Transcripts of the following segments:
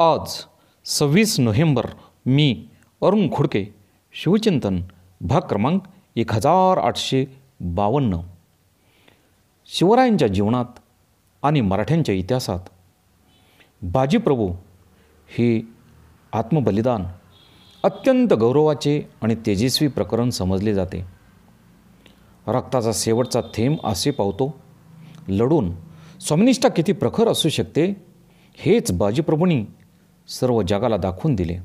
आज सव्वीस नोव्हेंबर मी अरुण खुडके शिवचिंतन भाग क्रमांक एक हजार आठशे बावन्न शिवरायांच्या जीवनात आणि मराठ्यांच्या इतिहासात बाजीप्रभू हे आत्मबलिदान अत्यंत गौरवाचे आणि तेजस्वी प्रकरण समजले जाते रक्ताचा शेवटचा थेंब असे पावतो लढून स्वामिनिष्ठा किती प्रखर असू शकते हेच बाजीप्रभूंनी सर्व जगाला दाखवून दिले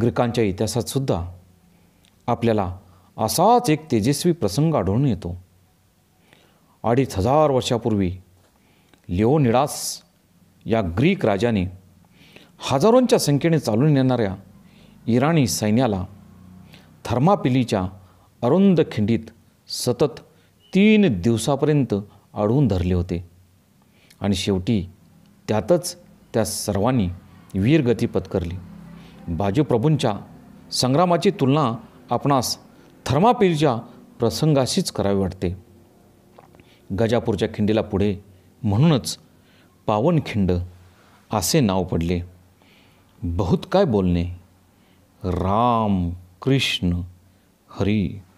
ग्रीकांच्या इतिहासात सुद्धा आपल्याला असाच एक तेजस्वी प्रसंग आढळून येतो अडीच हजार वर्षापूर्वी लिओनिडास या ग्रीक राजाने हजारोंच्या संख्येने चालून येणाऱ्या इराणी सैन्याला थर्मापिलीच्या अरुंद खिंडीत सतत तीन दिवसापर्यंत अडवून धरले होते आणि शेवटी त्यातच त्या सर्वांनी वीरगती गती पत्करली प्रभूंच्या संग्रामाची तुलना आपणास थर्मापीरच्या प्रसंगाशीच करावी वाटते गजापूरच्या खिंडीला पुढे म्हणूनच पावनखिंड असे नाव पडले बहुत काय बोलणे राम कृष्ण हरी